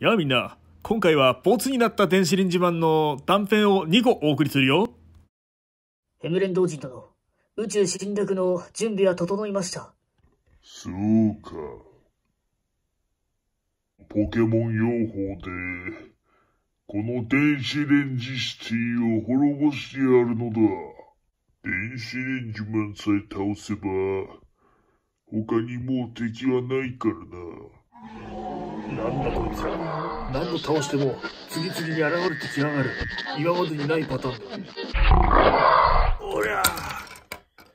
やあみんな、今回はボツになった電子レンジ版の断片を2個お送りするよ。ヘムレン同人殿、宇宙侵略の準備は整いました。そうか。ポケモン用法で、この電子レンジシティを滅ぼしてやるのだ。電子レンジマンさえ倒せば、他にもう敵はないからな。なんだこいつら何度倒しても次々に現れてきやがる今までにないパターンだおりゃ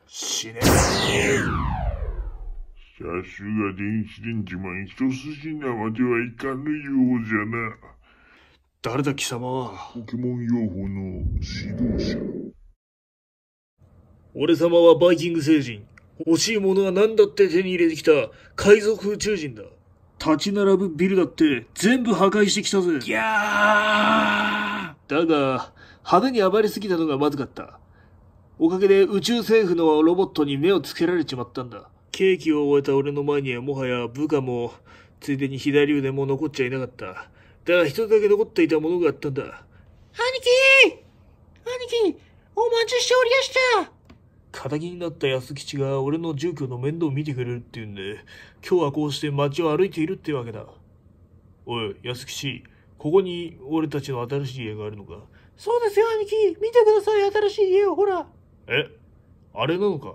死ねさすが電子レンジマン一筋縄ではいかぬようじゃな誰だ貴様はポケモン用法の指導者俺様はバイキング星人欲しいものは何だって手に入れてきた海賊宇宙人だ立ち並ぶビルだって全部破壊してきたぜ。ギャーだが、派手に暴れすぎたのがまずかった。おかげで宇宙政府のロボットに目をつけられちまったんだ。ケーキを終えた俺の前にはもはや部下も、ついでに左腕も残っちゃいなかった。だが一つだけ残っていたものがあったんだ。兄貴兄貴お待ちしておりやした敵になった安吉が俺の住居の面倒を見てくれるって言うんで、今日はこうして街を歩いているってわけだ。おい、安吉、ここに俺たちの新しい家があるのかそうですよ、兄貴見てください、新しい家を、ほらえあれなのか